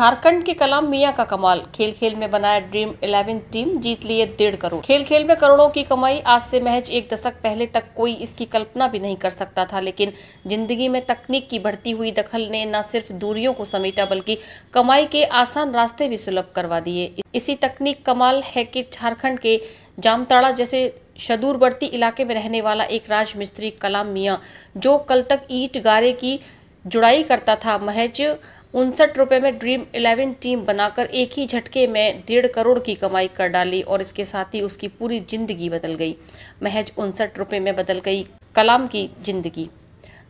झारखंड के कलाम मियाँ का कमाल खेल खेल में बनाया ड्रीम इलेवन टीम जीत लिए डेढ़ करोड़ खेल खेल में करोड़ों की कमाई आज से महज एक दशक पहले तक कोई इसकी कल्पना भी नहीं कर सकता था लेकिन जिंदगी में तकनीक की बढ़ती हुई दखल ने न सिर्फ दूरियों को समेटा बल्कि कमाई के आसान रास्ते भी सुलभ करवा दिए इसी तकनीक कमाल है कि झारखण्ड के जामताड़ा जैसे शदूरवर्ती इलाके में रहने वाला एक राजमिस्त्री कलाम मियाँ जो कल तक ईट गारे की जुड़ाई करता था महज उनसठ रुपये में ड्रीम इलेवन टीम बनाकर एक ही झटके में डेढ़ करोड़ की कमाई कर डाली और इसके साथ ही उसकी पूरी जिंदगी बदल गई महज उनसठ रुपये में बदल गई कलाम की जिंदगी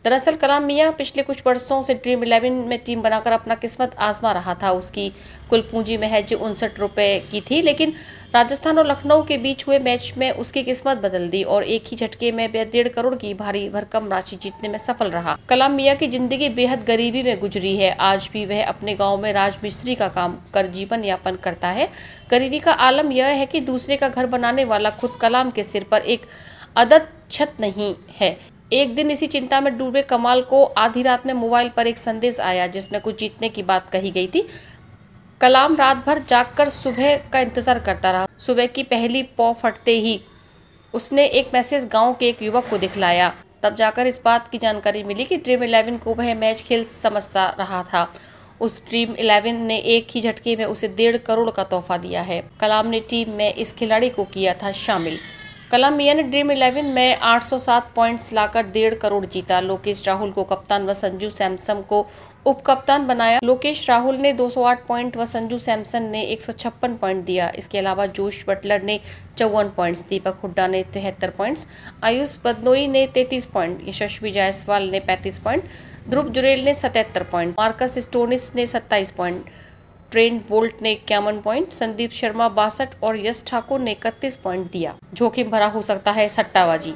दरअसल कलाम मियाँ पिछले कुछ वर्षों से ड्रीम इलेवन में टीम बनाकर अपना किस्मत आजमा रहा था उसकी कुल पूंजी महज उनसठ रुपये की थी लेकिन राजस्थान और लखनऊ के बीच हुए मैच में उसकी किस्मत बदल दी और एक ही झटके में वह डेढ़ करोड़ की भारी भरकम राशि जीतने में सफल रहा कलाम मियाँ की जिंदगी बेहद गरीबी में गुजरी है आज भी वह अपने गाँव में राजमिस्त्री का काम कर जीवन यापन करता है गरीबी का आलम यह है कि दूसरे का घर बनाने वाला खुद कलाम के सिर पर एक अदत छत नहीं है एक दिन इसी चिंता में डूबे कमाल को आधी रात में मोबाइल पर एक संदेश आया जिसमें कुछ जीतने की बात कही गई थी कलाम रात भर जागकर सुबह का इंतज़ार करता रहा सुबह की पहली पौ फटते ही उसने एक मैसेज गांव के एक युवक को दिखलाया तब जाकर इस बात की जानकारी मिली कि ड्रीम इलेवन को वह मैच खेल समझता रहा था उस ड्रीम इलेवन ने एक ही झटके में उसे डेढ़ करोड़ का तोहफा दिया है कलाम ने टीम में इस खिलाड़ी को किया था शामिल कलामिया ने ड्रीम इलेवन में 807 पॉइंट्स लाकर डेढ़ करोड़ जीता लोकेश राहुल को कप्तान व संजू सैमसन को उप कप्तान बनाया लोकेश राहुल ने 208 पॉइंट व संजू सैमसन ने 156 पॉइंट दिया इसके अलावा जोश बटलर ने चौवन पॉइंट्स दीपक हुड्डा ने तिहत्तर पॉइंट्स आयुष बदनोई ने 33 पॉइंट यशस्वी जायसवाल ने 35 पॉइंट ध्रुव जुरेल ने 77 पॉइंट मार्कस स्टोनिस ने 27 पॉइंट ट्रेंट बोल्ट ने इक्यावन पॉइंट संदीप शर्मा बासठ और यश ठाकुर ने इकतीस पॉइंट दिया जोखिम भरा हो सकता है सट्टाबाजी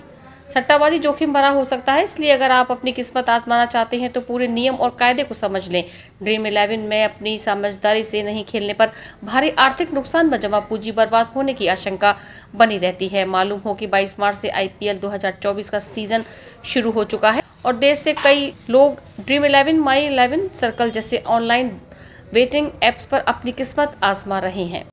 सट्टाबाजी जोखिम भरा हो सकता है इसलिए अगर आप अपनी किस्मत आजमाना चाहते हैं तो पूरे नियम और कायदे को समझ लें ड्रीम इलेवन में अपनी समझदारी से नहीं खेलने पर भारी आर्थिक नुकसान व जमा पूंजी बर्बाद होने की आशंका बनी रहती है मालूम हो कि 22 मार्च से आईपीएल 2024 का सीजन शुरू हो चुका है और देश से कई लोग Dream Eleven My Eleven Circle जैसे ऑनलाइन वेटिंग एप्स पर अपनी किस्मत आजमा रहे हैं